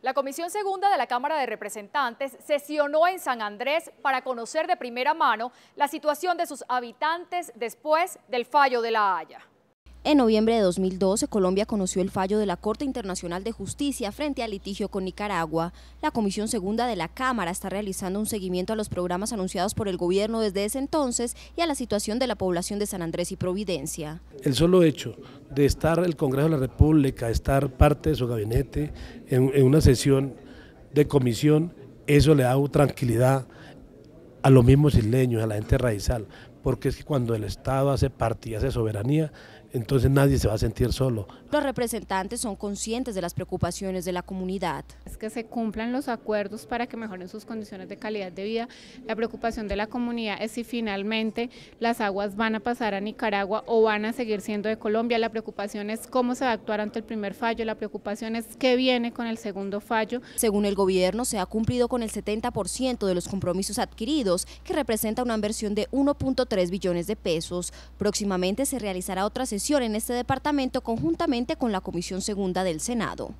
La Comisión Segunda de la Cámara de Representantes sesionó en San Andrés para conocer de primera mano la situación de sus habitantes después del fallo de La Haya. En noviembre de 2012, Colombia conoció el fallo de la Corte Internacional de Justicia frente al litigio con Nicaragua. La Comisión Segunda de la Cámara está realizando un seguimiento a los programas anunciados por el gobierno desde ese entonces y a la situación de la población de San Andrés y Providencia. El solo hecho de estar el Congreso de la República, estar parte de su gabinete en una sesión de comisión, eso le da tranquilidad a los mismos isleños, a la gente raizal, porque es que cuando el Estado hace parte y hace soberanía, entonces nadie se va a sentir solo. Los representantes son conscientes de las preocupaciones de la comunidad. Es que se cumplan los acuerdos para que mejoren sus condiciones de calidad de vida. La preocupación de la comunidad es si finalmente las aguas van a pasar a Nicaragua o van a seguir siendo de Colombia. La preocupación es cómo se va a actuar ante el primer fallo. La preocupación es qué viene con el segundo fallo. Según el gobierno, se ha cumplido con el 70% de los compromisos adquiridos que representa una inversión de 1.3 billones de pesos. Próximamente se realizará otra sesión en este departamento conjuntamente con la Comisión Segunda del Senado.